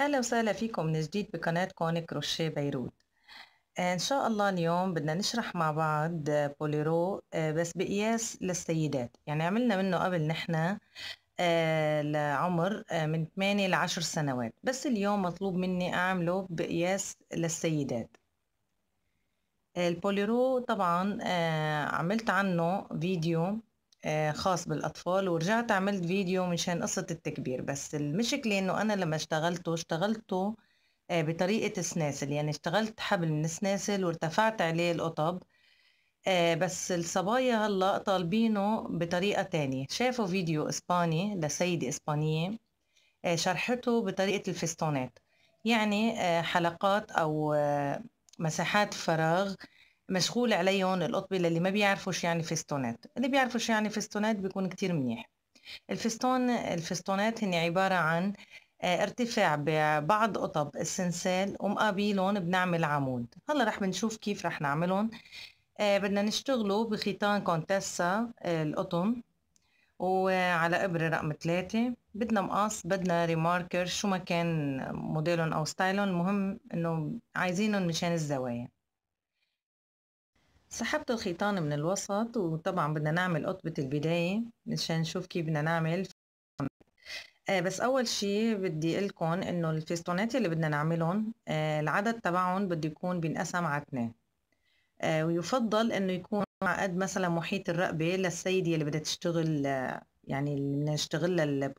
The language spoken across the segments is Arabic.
اهلا وسهلا فيكم من جديد بقناه كونيك كروشيه بيروت آه، ان شاء الله اليوم بدنا نشرح مع بعض بوليرو آه، بس بقياس للسيدات يعني عملنا منه قبل نحن آه، لعمر من 8 ل 10 سنوات بس اليوم مطلوب مني اعمله بقياس للسيدات البوليرو طبعا عملت عنه فيديو آه، خاص بالأطفال ورجعت عملت فيديو مشان قصة التكبير بس المشكلة إنه أنا لما اشتغلته اشتغلته آه، بطريقة السناسل يعني اشتغلت حبل من السناسل وارتفعت عليه القطب آه، بس الصبايا هلا طالبينه بطريقة تانية شافوا فيديو إسباني لسيدة إسبانية شرحته بطريقة الفستونات يعني حلقات أو مساحات فراغ مشغول عليهم الأطبلة اللي ما بيعرفوا شو يعني فستونات اللي بيعرفوا شو يعني فستونات بيكون كتير منيح الفستون الفستونات هن عبارة عن آه، ارتفاع ببعض قطب السنسال ومقابلهم بنعمل عمود هلا رح بنشوف كيف رح نعملهم آه، بدنا نشتغلوا بخيطان كونتاسا آه، القطن وعلى إبرة رقم ثلاثة بدنا مقص بدنا ريماركر شو ما كان موديلهم أو ستايلهم المهم إنه عايزينهم مشان الزوايا سحبت الخيطان من الوسط وطبعا بدنا نعمل قطبة البداية مشان نشوف كيف بدنا نعمل آه بس اول شيء بدي لكم انه الفستونات اللي بدنا نعملهم آه العدد تبعهم بده يكون بينقسم على اثنين آه ويفضل انه يكون مع قد مثلا محيط الرقبه للسيده اللي بدها تشتغل آه، يعني اللي بدنا نشتغل آه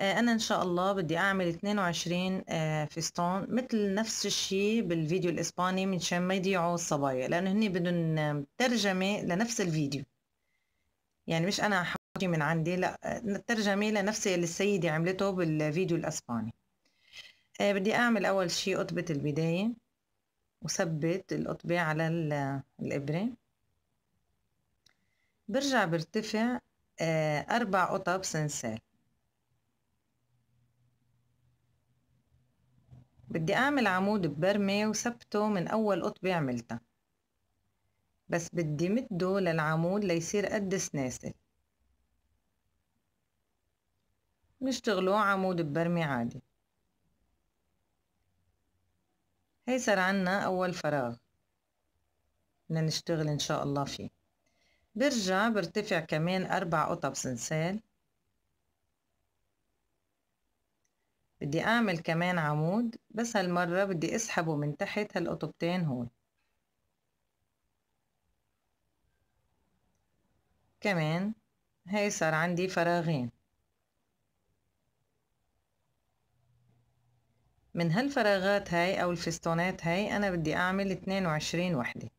آه، انا ان شاء الله بدي اعمل 22 آه، فستان مثل نفس الشيء بالفيديو الاسباني منشان ما يضيعوا الصبايا لانه هني بدهم ترجمه لنفس الفيديو يعني مش انا حاجي من عندي لا الترجمه آه، لنفس اللي السيده عملته بالفيديو الاسباني بدي اعمل اول شيء قطبه البدايه وثبت القطبه على الابره برجع برتفع أربع قطب سنسال بدي أعمل عمود ببرمي وثبته من أول قطبة عملتها بس بدي مده للعمود ليصير قد سناسل نشتغلو عمود ببرمي عادي هي صار عنا أول فراغ بدنا نشتغل إن شاء الله فيه برجع برتفع كمان أربع قطب سنسال بدي اعمل كمان عمود بس هالمرة بدي اسحبه من تحت هالقطبتين هون كمان هاي صار عندي فراغين من هالفراغات هاي او الفستونات هاي انا بدي اعمل 22 وحدة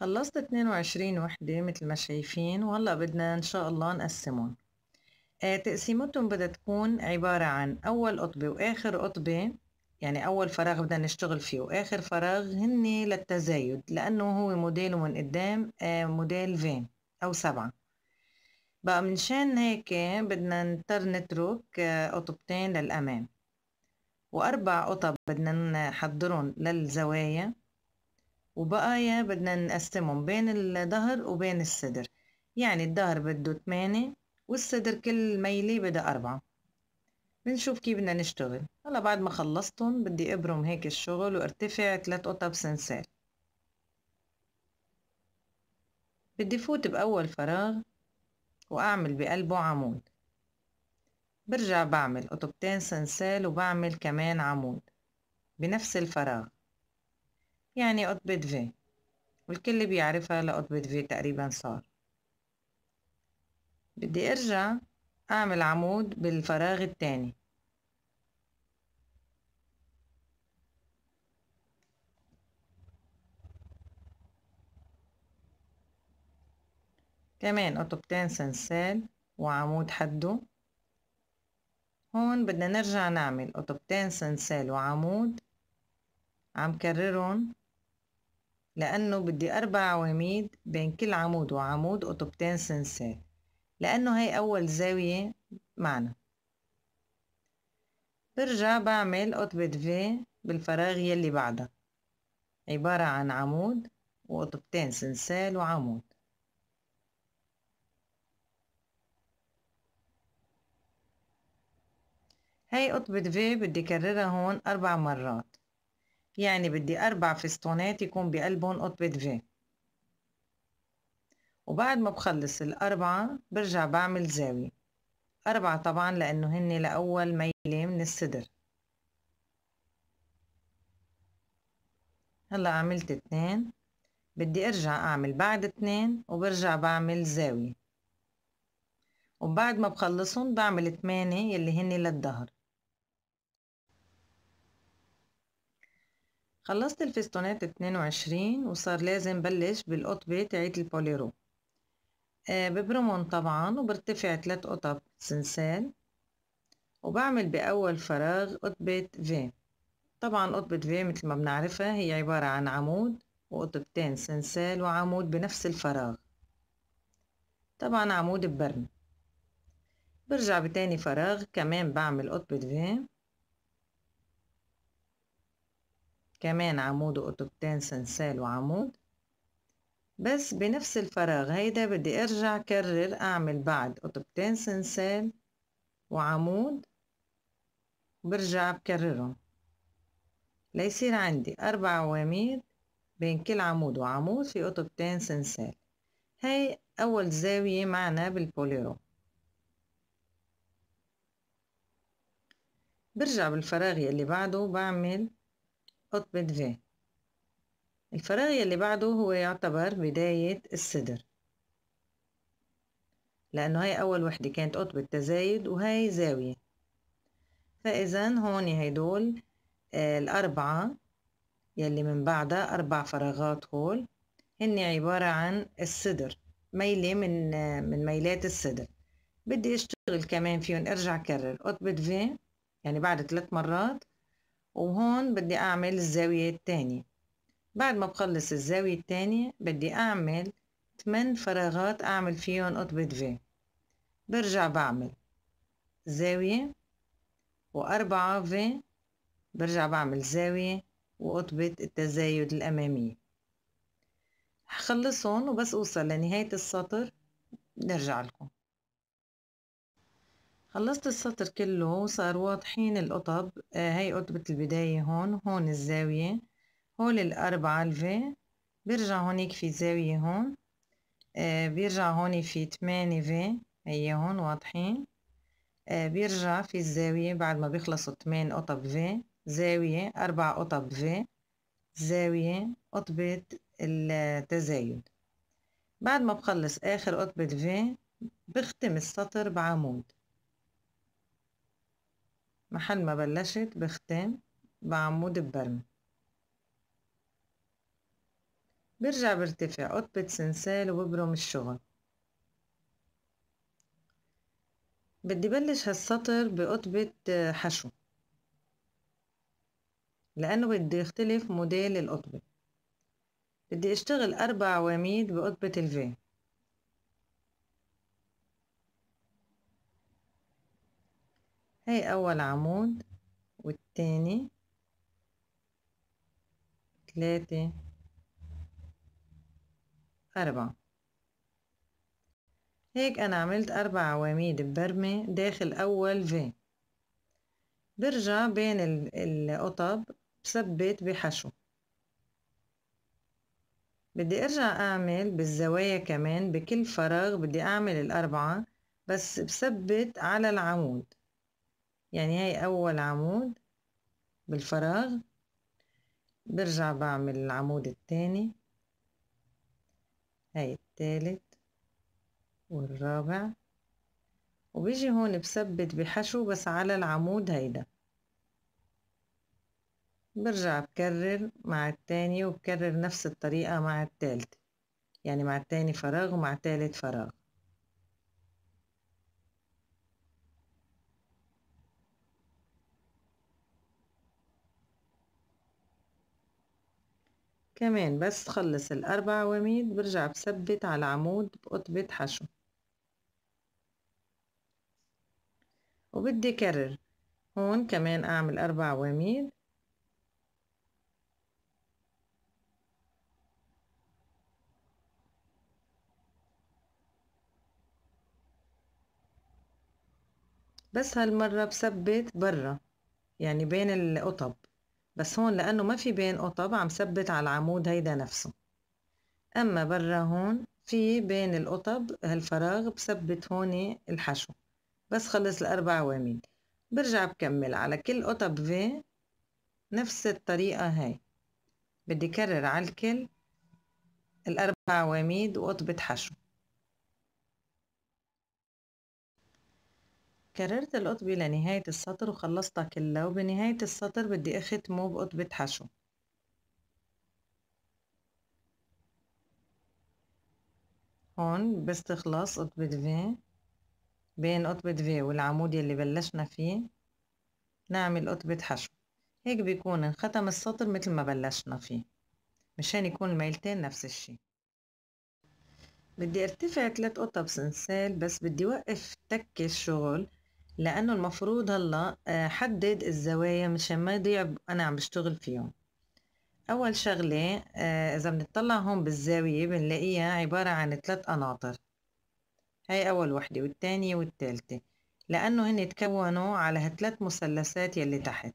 خلصت 22 وحدة مثل ما شايفين وهلأ بدنا إن شاء الله نقسمهم آه تقسيمتهم بدها تكون عبارة عن أول قطبة وآخر قطبة يعني أول فراغ بدنا نشتغل فيه وآخر فراغ هني للتزايد لأنه هو موديل من قدام آه موديل فين أو سبعة بقى منشان هيك بدنا نضطر نترك آه، قطبتين للأمام وأربع قطب بدنا نحضرهم للزوايا وبقى يا بدنا نقسمهم بين الظهر وبين الصدر يعني الظهر بده 8 والصدر كل ميلة بدها أربعة بنشوف كيف بدنا نشتغل هلا بعد ما خلصتهم بدي ابرم هيك الشغل وارتفع ثلاث قطب سنسال بدي فوت بأول فراغ وأعمل بقلبه عمود برجع بعمل قطبتين سنسال وبعمل كمان عمود بنفس الفراغ يعني قطبة في والكل بيعرفها لقطبة في تقريبا صار بدي ارجع اعمل عمود بالفراغ التاني كمان قطبتين سنسال وعمود حده هون بدنا نرجع نعمل قطبتين سنسال وعمود عم كررهم لأنه بدي أربع عواميد بين كل عمود وعمود قطبتين سنسات لأنه هي أول زاوية معنا برجع بعمل قطبة في بالفراغ يلي بعدها عبارة عن عمود وقطبتين سنسال وعمود هاي قطبة في بدي كررها هون أربع مرات يعني بدي أربع فستونات يكون بقلبهم قطبة في وبعد ما بخلص الأربعة برجع بعمل زاوية أربعة طبعا لأنه هن لأول ميلة من الصدر هلا عملت اتنين بدي ارجع اعمل بعد اتنين وبرجع بعمل زاوية وبعد ما بخلصهم بعمل تمانية يلي هن للظهر خلصت الفستونات 22 وصار لازم بلش بالقطبة تعيد البوليرو آه ببرمون طبعا وبرتفع 3 قطب سنسال وبعمل بأول فراغ قطبة في طبعا قطبة في مثل ما بنعرفها هي عبارة عن عمود وقطبتين سنسال وعمود بنفس الفراغ طبعا عمود ببرم برجع بتاني فراغ كمان بعمل قطبة في كمان عمود وقطبتين سنسال وعمود بس بنفس الفراغ هيدا بدي أرجع كرر أعمل بعد قطبتين سنسال وعمود برجع بكررهم ليصير عندي أربع عواميد بين كل عمود وعمود في قطبتين سنسال هاي أول زاوية معنا بالبوليرو برجع بالفراغ يلي بعده بعمل قطب في الفراغ يلي بعده هو يعتبر بداية الصدر لأنه هاي أول وحدة كانت قطب التزايد وهاي زاوية فإذا هون هيدول آه، الأربعة يلي من بعدها أربع فراغات هول هن عبارة عن الصدر ميلة من آه، من ميلات الصدر بدي أشتغل كمان فيهم أرجع أكرر قطبة في يعني بعد ثلاث مرات وهون بدي أعمل الزاوية التانية بعد ما بخلص الزاوية التانية بدي أعمل 8 فراغات أعمل فيهم قطبة في برجع بعمل زاوية وأربعة في برجع بعمل زاوية وقطبة التزايد الأمامية هخلصهم وبس أوصل لنهاية السطر نرجع لكم خلصت السطر كله وصار واضحين القطب آه هاي قطبة البداية هون هون الزاوية هول الأربعة الفي بيرجع هونيك في زاوية هون آه بيرجع هون في تمانية في هي هون واضحين آه بيرجع في الزاوية بعد ما بيخلصوا تمان قطب في زاوية أربع قطب في زاوية قطبة التزايد بعد ما بخلص آخر قطبة في بختم السطر بعمود محل ما بلشت بختام بعمود ببرمة برجع برتفع قطبة سنسال وببرم الشغل بدي بلش هالسطر بقطبة حشو لأنه بدي يختلف موديل القطبة بدي اشتغل أربع عواميد بقطبة الفي هاي اول عمود والتاني تلاتة أربعة هيك أنا عملت أربع عواميد ببرمة داخل أول في برجع بين القطب بثبت بحشو بدي أرجع أعمل بالزوايا كمان بكل فراغ بدي أعمل الأربعة بس بثبت على العمود يعني هاي اول عمود بالفراغ برجع بعمل العمود التاني هاي التالت والرابع وبيجي هون بثبت بحشو بس على العمود هيدا برجع بكرر مع التاني وبكرر نفس الطريقة مع التالت يعني مع التاني فراغ ومع التالت فراغ كمان بس خلص الأربع عواميد برجع بثبت على العمود بقطبة حشو وبدي كرر هون كمان أعمل أربع عواميد بس هالمرة بثبت برا يعني بين القطب بس هون لأنه ما في بين قطب عم ثبت على العمود هيدا نفسه أما برا هون في بين القطب هالفراغ بثبت هون الحشو بس خلص الأربع عواميد برجع بكمل على كل قطب في نفس الطريقة هاي بدي كرر على الكل الأربع عواميد وقطبة حشو كررت القطبة لنهاية السطر وخلصتها كلها وبنهاية السطر بدي أختمه بقطبة حشو هون باستخلاص قطبة في بين قطبة في والعمود يلي بلشنا فيه نعمل قطبة حشو هيك بيكون انختم السطر مثل ما بلشنا فيه مشان يكون الميلتين نفس الشي بدي ارتفع ثلاث قطب سنسال بس بدي وقف تك الشغل لأنه المفروض هلا آه، حدد الزوايا مشان ما يضيع أنا عم بشتغل فيهم أول شغلة آه، إذا بنطلع هون بالزاوية بنلاقيها عبارة عن ثلاث قناطر هاي أول وحدة والتانية والتالتة لأنه هن تكونوا على هالثلاث مثلثات يلي تحت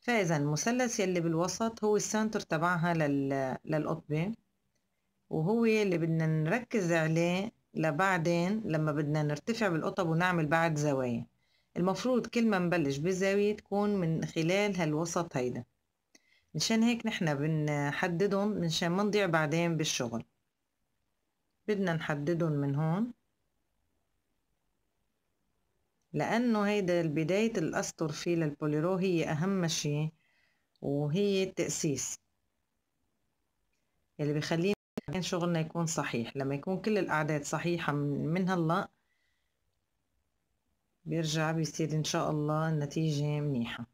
فإذا المثلث يلي بالوسط هو السنتر تبعها لل... للقطبة وهو اللي بدنا نركز عليه لبعدين لما بدنا نرتفع بالقطب ونعمل بعد زوايا المفروض كل ما نبلش بزاوية تكون من خلال هالوسط هيدا مشان هيك نحنا بنحددهم مشان ما نضيع بعدين بالشغل بدنا نحددهم من هون لأنه هيدا بداية الأسطر فيه للبوليرو هي أهم شي وهي التأسيس اللي بخلينا شغلنا يكون صحيح لما يكون كل الأعداد صحيحة من هلأ بيرجع بيصير إن شاء الله النتيجة منيحة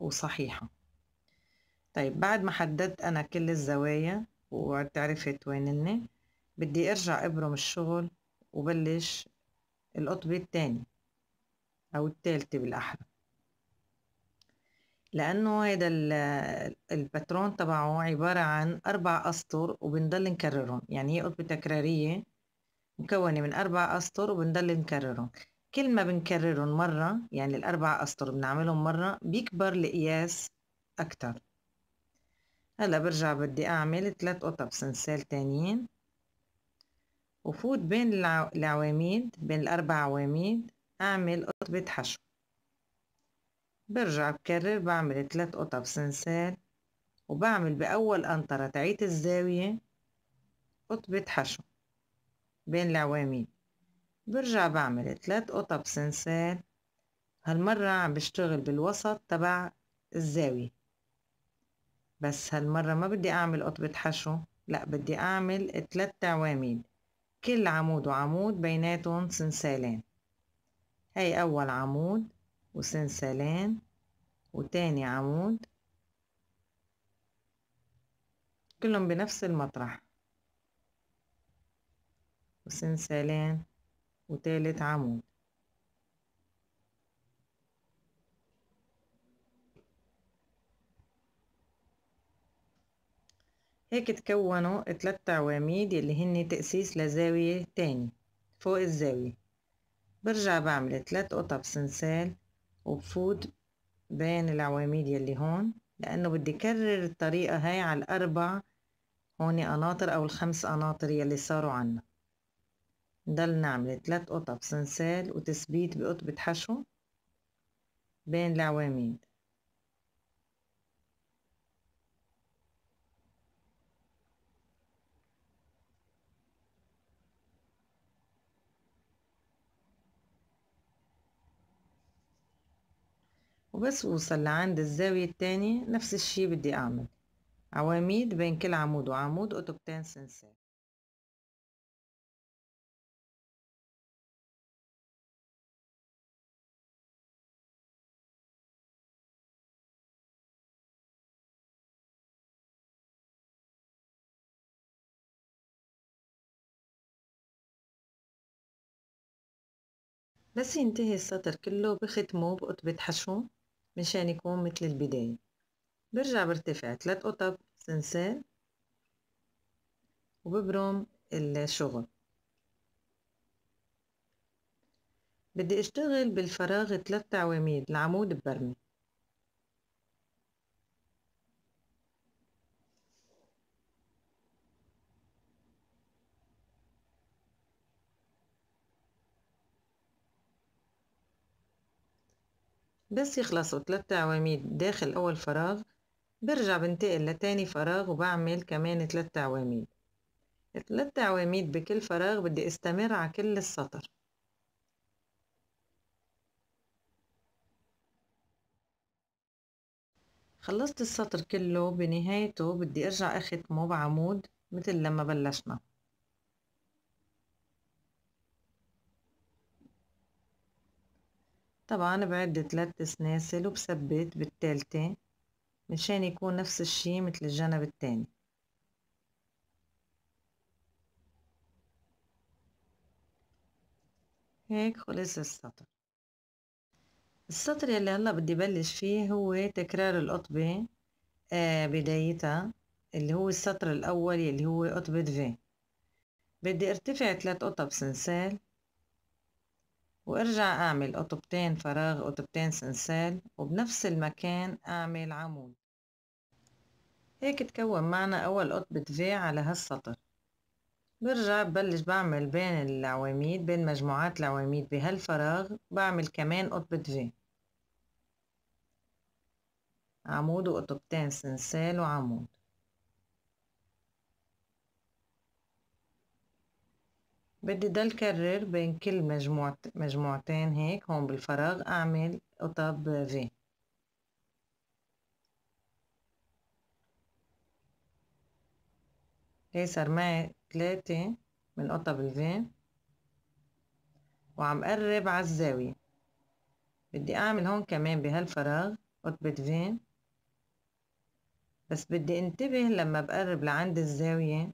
وصحيحة طيب بعد ما حددت أنا كل الزوايا وعرفت اني بدي أرجع أبرم الشغل وبلش القطبة التاني أو التالتة بالأحرى لأنه هيدا الباترون تبعه عبارة عن أربع أسطر وبنضل نكررهم يعني هي قطبة تكرارية مكونة من أربع أسطر وبنضل نكررهم كل ما بنكررهم مرة يعني الأربع أسطر بنعملهم مرة بيكبر القياس أكتر هلا برجع بدي أعمل ثلاث قطب سنسال تانيين وفوت بين العواميد بين الأربع عواميد أعمل قطبة حشو برجع بكرر بعمل ثلاث قطب سنسال وبعمل بأول قنطرة تعيت الزاوية قطبة حشو بين العواميد برجع بعمل تلات قطب سنسال هالمرة عم بشتغل بالوسط تبع الزاوية بس هالمرة ما بدي أعمل قطبة حشو لأ بدي أعمل تلات عواميد كل عمود وعمود بيناتهم سنسالين هاي أول عمود وسنسالين وتاني عمود كلهم بنفس المطرح وسنسالين وتالت عمود هيك تكونوا تلات عواميد اللي هن تأسيس لزاوية تاني فوق الزاوية برجع بعمل تلات قطع سنسال وبفوت بين العواميد يلي هون لأنه بدي كرر الطريقة هاي على الأربع هون قناطر أو الخمس قناطر يلي صاروا عنا نضل نعمل تلات قطع بسنسال وتثبيت بقطبة حشو بين العواميد وبس اوصل لعند الزاوية التانية نفس الشي بدي اعمل عواميد بين كل عمود وعمود قطبتين سنسال بس ينتهي السطر كله بختمه بقطبة حشو مشان يكون مثل البداية برجع برتفع ثلاث قطب سنسال وببرم الشغل بدي اشتغل بالفراغ ثلاث عواميد العمود ببرمي بس يخلصوا تلات عواميد داخل أول فراغ برجع بنتقل لتاني فراغ وبعمل كمان تلات عواميد تلات عواميد بكل فراغ بدي استمر على كل السطر خلصت السطر كله بنهايته بدي ارجع اختمه بعمود مثل لما بلشنا طبعا بعد تلات سلاسل وبثبت بالتالتة مشان يكون نفس الشي مثل الجنب التاني هيك خلص السطر السطر يلي هلا بدي بلش فيه هو تكرار القطبة آه بدايتها اللي هو السطر الأول يلي هو قطبة في بدي ارتفع ثلاث قطب سنسال وارجع اعمل قطبتين فراغ قطبتين سنسال وبنفس المكان اعمل عمود هيك تكون معنا اول قطبة في على هالسطر برجع ببلش بعمل بين العواميد بين مجموعات العواميد بهالفراغ بعمل كمان قطبة في عمود وقطبتين سنسال وعمود بدي ضل كرر بين كل مجموعة مجموعتين هيك هون بالفراغ أعمل قطب في هي صار معي ثلاثة من قطب الفي وعم قرب على الزاوية بدي أعمل هون كمان بهالفراغ قطبة في بس بدي انتبه لما بقرب لعند الزاوية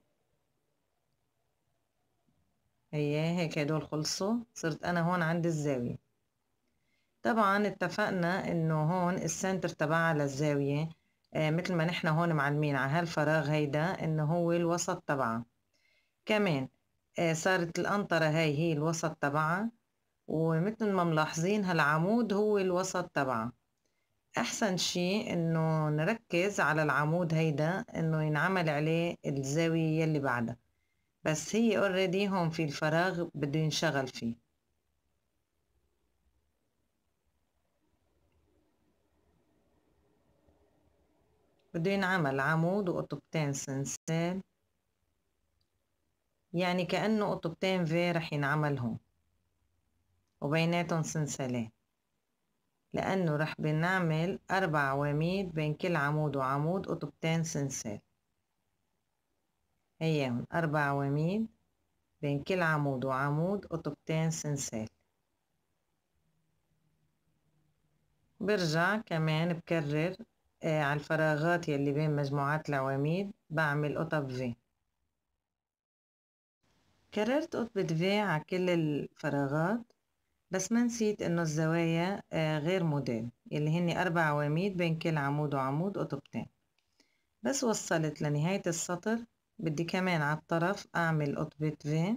هيك هدول خلصوا صرت أنا هون عند الزاوية طبعا اتفقنا إنه هون السنتر تبعها للزاوية آه مثل ما نحن هون معلمين على هالفراغ هيدا إنه هو الوسط تبعها كمان آه صارت القنطرة هاي هي الوسط تبعها ومثل ما ملاحظين هالعمود هو الوسط تبعها احسن شيء انه نركز على العمود هيدا انه ينعمل عليه الزاوية اللي بعدها بس هي اوريدي هون في الفراغ بده ينشغل فيه بده ينعمل عمود وقطبتين سنسال يعني كأنه قطبتين في رح ينعمل هون وبيناتهم سنسالين لأنه رح بنعمل أربع عواميد بين كل عمود وعمود قطبتين سنسال هياهم أربع عواميد بين كل عمود وعمود قطبتين سنسال برجع كمان بكرر آه على الفراغات يلي بين مجموعات العواميد بعمل قطب في كررت قطبة في على كل الفراغات بس ما نسيت انه الزوايا آه غير موديل يلي هني أربع عواميد بين كل عمود وعمود قطبتين بس وصلت لنهاية السطر بدي كمان على الطرف أعمل قطبة في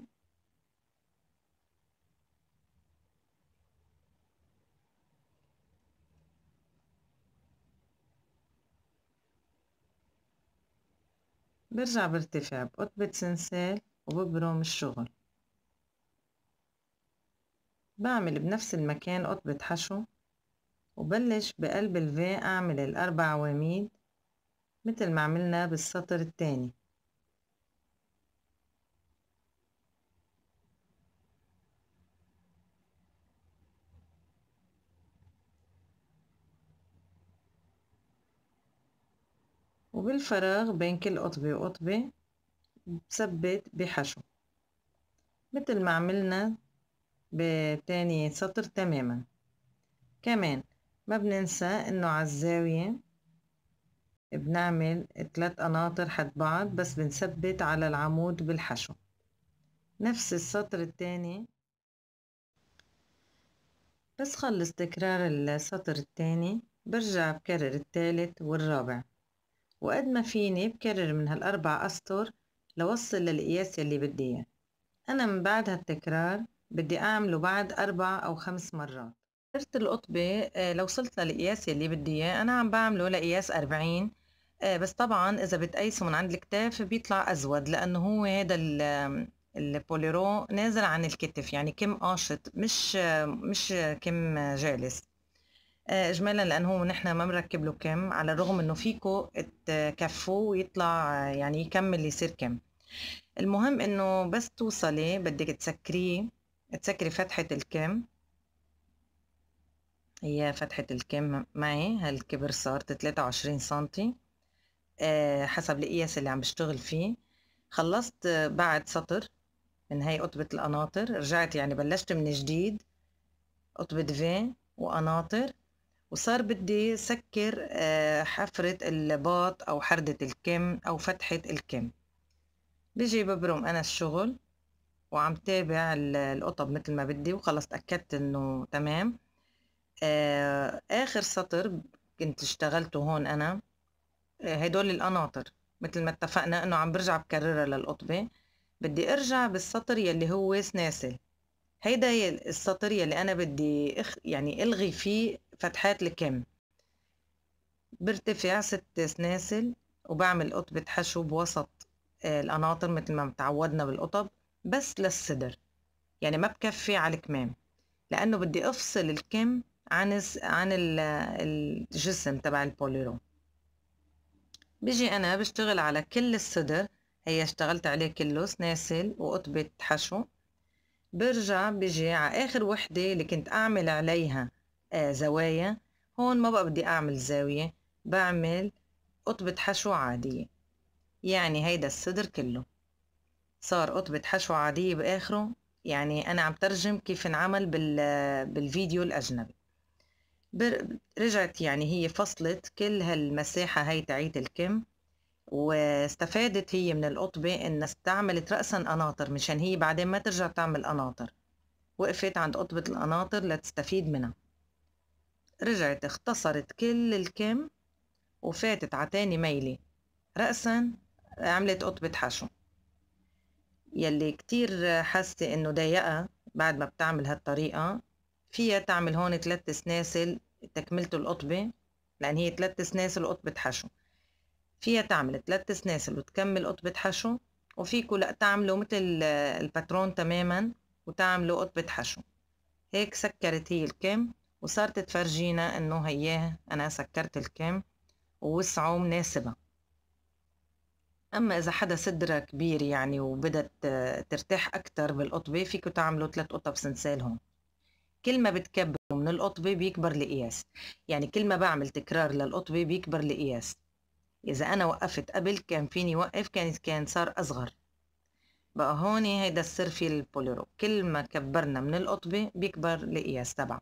برجع برتفع بقطبة سنسال وببرم الشغل بعمل بنفس المكان قطبة حشو وبلش بقلب الفي أعمل الأربع عواميد مثل ما عملنا بالسطر التاني وبالفراغ بين كل قطبة وقطبة بثبت بحشو مثل ما عملنا بتاني سطر تماما كمان ما بننسى انه عالزاوية بنعمل ثلاث قناطر حد بعض بس بنثبت على العمود بالحشو نفس السطر التاني بس خلص تكرار السطر التاني برجع بكرر التالت والرابع وقد ما فيني بكرر من هالأربع أسطر لوصل للقياس اللي بدي إياه أنا من بعد هالتكرار بدي أعمله بعد أربع أو خمس مرات درت القطبة آه، لو وصلت للقياس اللي بدي إياه أنا عم بعمله لقياس أربعين آه، بس طبعا إذا بتقيسه من عند الكتاف بيطلع أزود لأنه هو هذا البوليرو نازل عن الكتف يعني كم قاشط مش آه، مش كم جالس آه، اجمالا لانه نحن ما بنركب له كم على الرغم انه فيكو تكفوه ويطلع يعني يكمل يصير كم المهم انه بس توصلي بدك تسكريه تسكري فتحة الكم هي فتحة الكم معي هالكبر صارت 23 سنتي آه، حسب القياس اللي عم بشتغل فيه خلصت بعد سطر من هاي قطبة القناطر رجعت يعني بلشت من جديد قطبة في وقناطر وصار بدي سكر آه، حفرة الباط أو حردة الكم أو فتحة الكم بيجي ببرم أنا الشغل وعم تابع القطب مثل ما بدي وخلص تأكدت إنه تمام آه، آخر سطر كنت اشتغلته هون أنا آه، هدول القناطر مثل ما اتفقنا إنه عم برجع بكررها للقطبة بدي أرجع بالسطر يلي هو سناسل هيدا السطر يلي أنا بدي أخ يعني ألغي فيه فتحات لكم برتفع ست سناسل وبعمل قطبة حشو بوسط آه، القناطر مثل ما متعودنا بالقطب بس للصدر يعني ما بكفي على الكمام لأنه بدي أفصل الكم عن عن الجسم تبع البوليرو بيجي أنا بشتغل على كل الصدر هي اشتغلت عليه كله سناسل وقطبة حشو برجع بيجي على آخر وحدة اللي كنت أعمل عليها آه، زوايا هون ما بقى بدي أعمل زاوية بعمل قطبة حشو عادية يعني هيدا الصدر كله صار قطبة حشو عادية بآخره يعني أنا عم ترجم كيف انعمل بالفيديو الأجنبي رجعت يعني هي فصلت كل هالمساحة هي تعيد الكم واستفادت هي من القطبة إن استعملت رأسا قناطر مشان هي بعدين ما ترجع تعمل قناطر وقفت عند قطبة القناطر لتستفيد منها رجعت اختصرت كل الكم وفاتت عتاني ميلي ميلة رأسا عملت قطبة حشو يلي كتير حاسة انه ضيقة بعد ما بتعمل هالطريقة فيها تعمل هون ثلاث سناسل تكملت القطبة لأن هي ثلاث سناسل وقطبة حشو فيها تعمل ثلاث سناسل وتكمل قطبة حشو وفيكو لأ تعملوا مثل الباترون تماما وتعملوا قطبة حشو هيك سكرت هي الكم وصارت تفرجينا انه هياه انا سكرت الكم ووسعه مناسبة اما اذا حدا صدرها كبير يعني وبدت ترتاح اكتر بالقطبة فيكو تعملوا ثلاث قطب سنسال هون كل ما بتكبروا من القطبة بيكبر لقياس يعني كل ما بعمل تكرار للقطبة بيكبر لقياس إذا أنا وقفت قبل كان فيني وقف كان كان صار أصغر بقى هون هيدا السر في البوليرو كل ما كبرنا من القطبة بيكبر القياس تبعه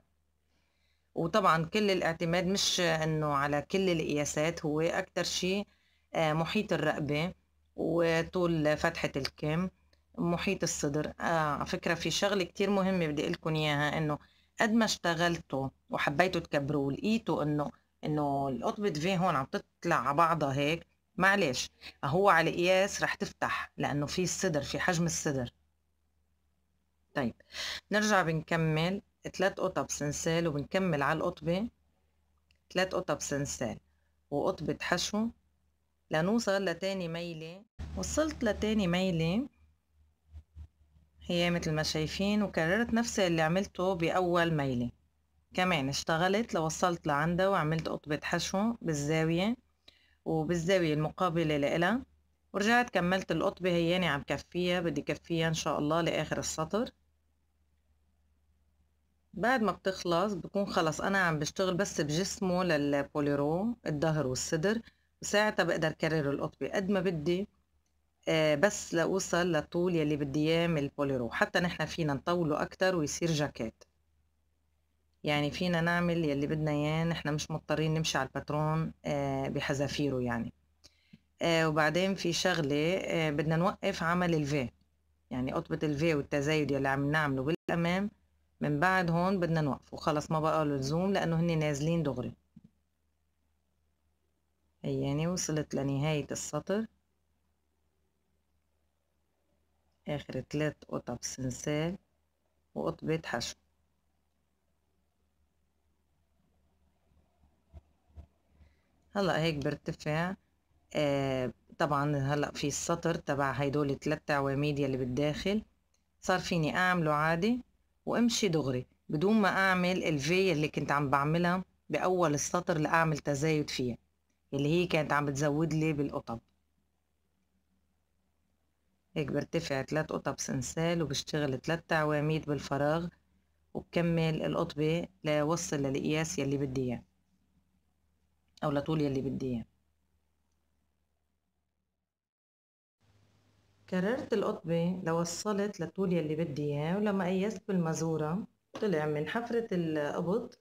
وطبعا كل الاعتماد مش انه على كل القياسات هو اكتر شيء آه، محيط الرقبه وطول فتحه الكم محيط الصدر آه على فكره في شغله كتير مهمه بدي اقول لكم اياها انه قد ما اشتغلتوا وحبيتوا تكبروا ولقيتوا انه انه القطبة في هون عم تطلع على بعضها هيك معلش هو على قياس رح تفتح لانه في الصدر في حجم الصدر طيب نرجع بنكمل تلات قطب سنسال وبنكمل على القطبة إيه؟ تلات قطب سنسال وقطبة حشو لنوصل لتاني ميلة إيه؟ وصلت لتاني ميلة إيه؟ هي مثل ما شايفين وكررت نفس اللي عملته بأول ميلة كمان اشتغلت لوصلت لعندها وعملت قطبة حشو بالزاوية وبالزاوية المقابلة لإلها ورجعت كملت القطبة هياني يعني عم كفيها بدي كفيها إن شاء الله لآخر السطر بعد ما بتخلص بكون خلص انا عم بشتغل بس بجسمه للبوليرو الظهر والصدر وساعتها بقدر كرر القطبي قد ما بدي آه، بس لأوصل للطول يلي بدي اياه من البوليرو حتى نحن فينا نطوله اكتر ويصير جاكيت يعني فينا نعمل يلي بدنا اياه نحن مش مضطرين نمشي على الباترون آه، بحذافيره يعني آه، وبعدين في شغلة بدنا نوقف عمل الفي يعني قطبة الفي والتزايد يلي عم نعمله بالأمام من بعد هون بدنا نوقف وخلص ما بقى له لزوم لانه هن نازلين دغري هي يعني وصلت لنهاية السطر اخر ثلاث قطع بسنسال وقطبة حشو هلا هيك برتفع آه طبعا هلا في السطر تبع هيدول الثلاث عواميد يلي بالداخل صار فيني اعمله عادي وامشي دغري بدون ما اعمل الفي اللي كنت عم بعملها باول السطر لاعمل تزايد فيها اللي هي كانت عم بتزود لي بالقطب هيك برتفع ثلاث قطب سنسال وبشتغل ثلاث عواميد بالفراغ وبكمل القطبة لوصل للقياس يلي بدي اياه او لطول يلي بدي اياه كررت القطبة لوصلت للطول يلي بدي اياه ولما قيست بالمزورة طلع من حفرة القبض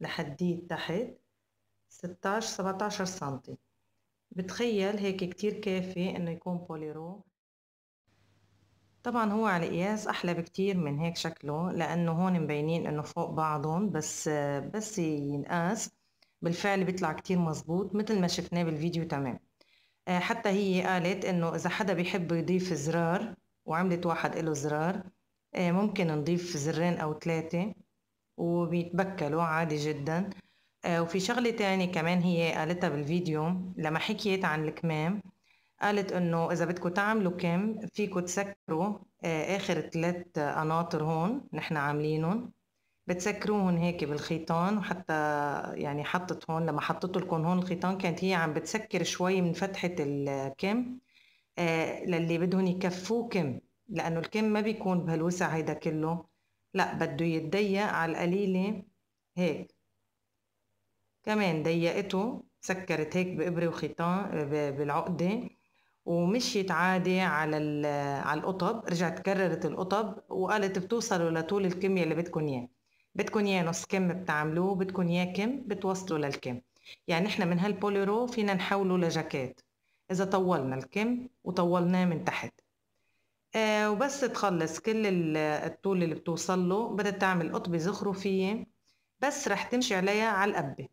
لحديه تحت ستاش سبعتاشر سنتي بتخيل هيك كتير كافي انه يكون بوليرو طبعا هو على قياس احلى بكتير من هيك شكله لانه هون مبينين انه فوق بعضهم بس بس ينقاس بالفعل بيطلع كتير مزبوط مثل ما شفناه بالفيديو تمام آه، حتى هي قالت انه اذا حدا بيحب يضيف زرار وعملت واحد له زرار آه، ممكن نضيف زرين او ثلاثة وبيتبكلوا عادي جدا آه، وفي شغلة تانية كمان هي قالتها بالفيديو لما حكيت عن الكمام قالت انه اذا بدكم تعملوا كم فيكم تسكروا اخر ثلاث قناطر هون نحن عاملينهم بتسكروهم هيك بالخيطان وحتى يعني حطت هون لما حطيت لكم هون الخيطان كانت هي عم بتسكر شوي من فتحة الكم آه للي بدهم يكفوه كم لأنه الكم ما بيكون بهالوسع هيدا كله لا بده يتضيق على القليلة هيك كمان ضيقته سكرت هيك بإبرة وخيطان بالعقدة ومشيت عادي على على القطب رجعت كررت القطب وقالت بتوصلوا لطول الكمية اللي بدكم اياه بدكم اياه نص كم بتعملوه بدكم اياه كم بتوصلوا للكم يعني احنا من هالبوليرو فينا نحوله لجاكيت اذا طولنا الكم وطولناه من تحت آه وبس تخلص كل الطول اللي بتوصل له بدها تعمل قطبة زخرفية بس رح تمشي عليها على القبة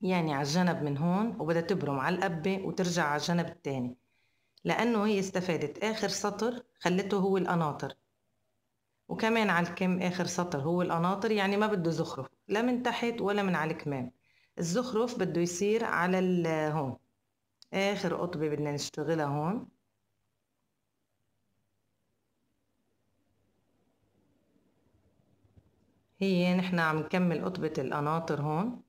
يعني على الجنب من هون وبدها تبرم على القبة وترجع على الجنب التاني لأنه هي استفادت آخر سطر خلته هو القناطر وكمان على الكم آخر سطر هو القناطر يعني ما بده زخرف لا من تحت ولا من على الكمام الزخرف بده يصير على هون آخر قطبة بدنا نشتغلها هون هي نحن عم نكمل قطبة القناطر هون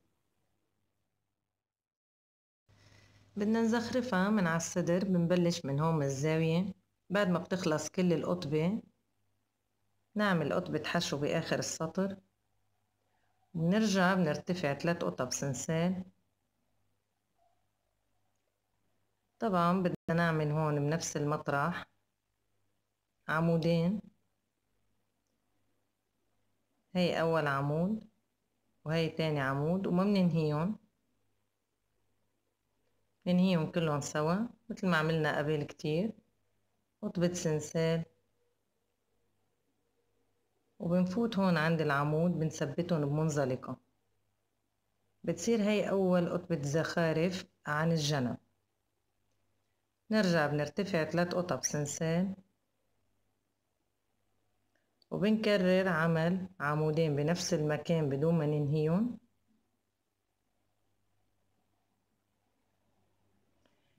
بدنا نزخرفها من على الصدر بنبلش من هون من الزاوية بعد ما بتخلص كل القطبة نعمل قطبة حشو بآخر السطر بنرجع بنرتفع ثلاث قطب سنسال طبعا بدنا نعمل هون بنفس المطرح عمودين هي أول عمود وهي تاني عمود وما بننهيهم بننهيهم كلهم سوا مثل ما عملنا قبل كتير قطبة سنسال وبنفوت هون عند العمود بنثبتهم بمنزلقة بتصير هي أول قطبة زخارف عن الجنب نرجع بنرتفع ثلاث قطب سنسان وبنكرر عمل عمودين بنفس المكان بدون ما ننهيهم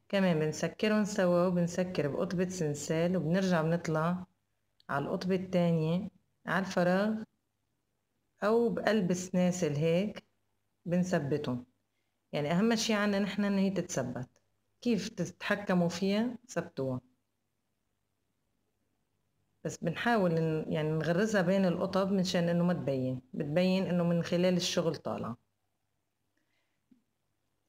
كمان بنسكرهم سوا وبنسكر بقطبة سنسال وبنرجع بنطلع على القطبة التانية على الفراغ أو بقلب السناسل هيك بنثبتهم يعني أهم شي عنا نحن إن هي تتثبت كيف تتحكموا فيها ثبتوها بس بنحاول يعني نغرزها بين القطب منشان إنه ما تبين بتبين إنه من خلال الشغل طالعة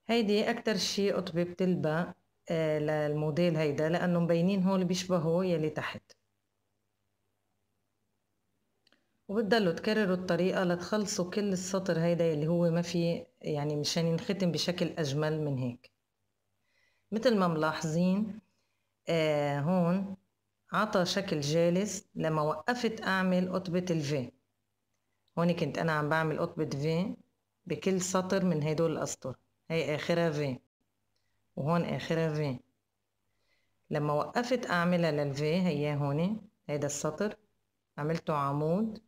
هيدي أكتر شي قطبة بتلبق آه، للموديل هيدا لأنه مبينين هول بيشبهوا يلي تحت وبتضلوا تكرروا الطريقة لتخلصوا كل السطر هيدا اللي هو ما في يعني مشان ينختم بشكل أجمل من هيك مثل ما ملاحظين آه هون عطى شكل جالس لما وقفت أعمل قطبة الفي هون كنت أنا عم بعمل قطبة في بكل سطر من هدول الأسطر هي آخرها في وهون آخرها في لما وقفت أعملها للفي هي هون هيدا السطر عملته عمود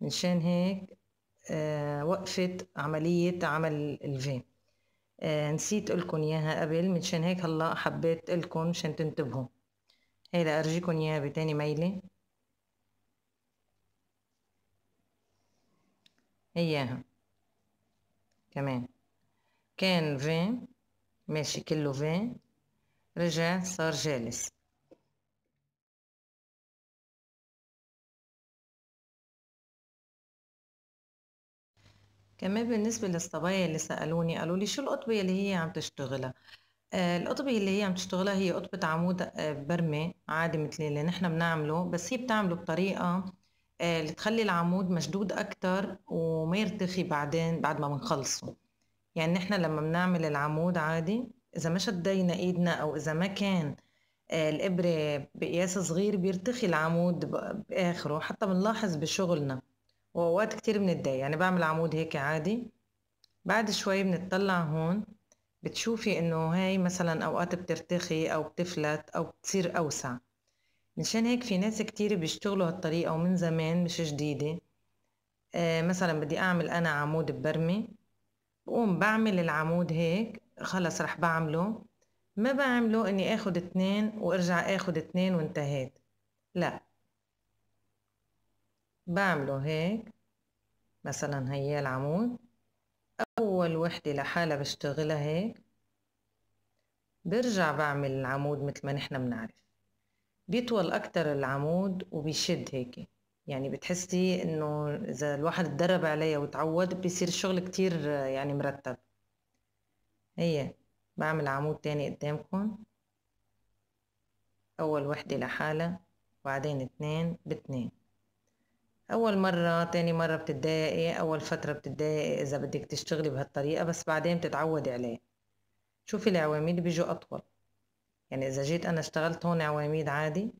منشان هيك آه، وقفت عملية عمل الفين آه، نسيت لكم إياها قبل منشان هيك هلأ حبيت لكم مشان تنتبهوا هيدا ارجيكم إياها بتاني ميلة إياها كمان كان فين ماشي كله فين رجع صار جالس كمان بالنسبة للصبايا اللي سألوني قالوا لي شو القطبية اللي هي عم تشتغلها آه، القطبة القطبية اللي هي عم تشتغلها هي قطبة عمود آه، برمة عادي مثل اللي نحن بنعمله بس هي بتعمله بطريقة آه، اللي تخلي العمود مشدود أكتر وما يرتخي بعدين بعد ما بنخلصه يعني نحن لما بنعمل العمود عادي إذا ما شدينا إيدنا أو إذا ما كان الإبرة بقياس صغير بيرتخي العمود بآخره حتى بنلاحظ بشغلنا وأوقات كتير بنتضايق يعني بعمل عمود هيك عادي بعد شوي بنطلع هون بتشوفي انه هاي مثلا اوقات بترتخي او بتفلت او بتصير اوسع مشان هيك في ناس كتير بيشتغلوا هالطريقة ومن زمان مش جديدة آه مثلا بدي اعمل انا عمود ببرمي بقوم بعمل العمود هيك خلص رح بعمله ما بعمله اني اخد اتنين وارجع اخد اتنين وانتهيت لا بعمله هيك مثلا هي العمود أول وحدة لحالها بشتغلها هيك برجع بعمل العمود مثل ما نحن بنعرف بيطول أكتر العمود وبيشد هيك يعني بتحسي إنه إذا الواحد اتدرب عليها وتعود بيصير الشغل كتير يعني مرتب هي بعمل عمود تاني قدامكم أول وحدة لحالها وبعدين اتنين باتنين اول مره تاني مره بتتضايقي اول فتره بتتضايقي اذا بدك تشتغلي بهالطريقه بس بعدين بتتعودي عليه شوفي العواميد بيجوا اطول يعني اذا جيت انا اشتغلت هون عواميد عادي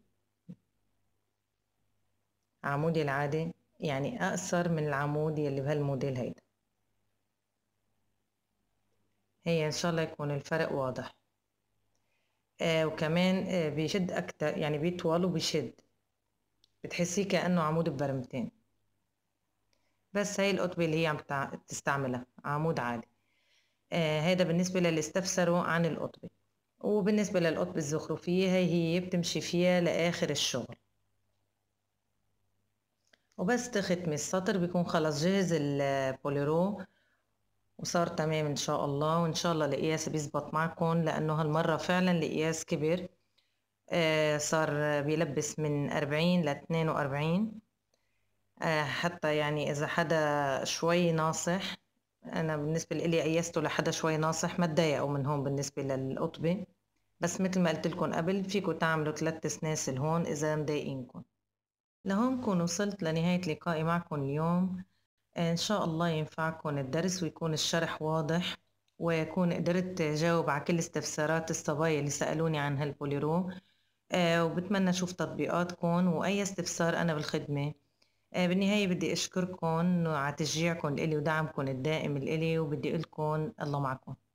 عمودي العادي يعني اقصر من العمود يلي بهالموديل هيدا هي ان شاء الله يكون الفرق واضح آه وكمان آه بيشد اكتر يعني بيطول وبيشد بتحسيه كأنه عمود ببرمتين بس هاي القطبة اللي هي عم تستعملها عمود عادي آه بالنسبة للي استفسروا عن القطبة وبالنسبة للقطب الزخرفية هي هي بتمشي فيها لآخر الشغل وبس تختمي السطر بيكون خلص جهز البوليرو وصار تمام ان شاء الله وان شاء الله القياس بيزبط معكم لانه هالمره فعلا القياس كبر آه، صار بيلبس من 40 ل 42 آه، حتى يعني إذا حدا شوي ناصح أنا بالنسبة لي قيسته لحدا شوي ناصح ما تضايقوا من هون بالنسبة للقطبة بس مثل ما قلت لكم قبل فيكم تعملوا ثلاث سناسل هون إذا مضايقينكم لهون كون وصلت لنهاية لقائي معكم اليوم إن شاء الله ينفعكم الدرس ويكون الشرح واضح ويكون قدرت جاوب على كل استفسارات الصبايا اللي سألوني عن هالبوليرو آه، وبتمنى أشوف تطبيقاتكم وأي استفسار أنا بالخدمة آه، بالنهاية بدي أشكركم على تشجيعكم إلي ودعمكم الدائم إلي وبدي أقول لكم الله معكم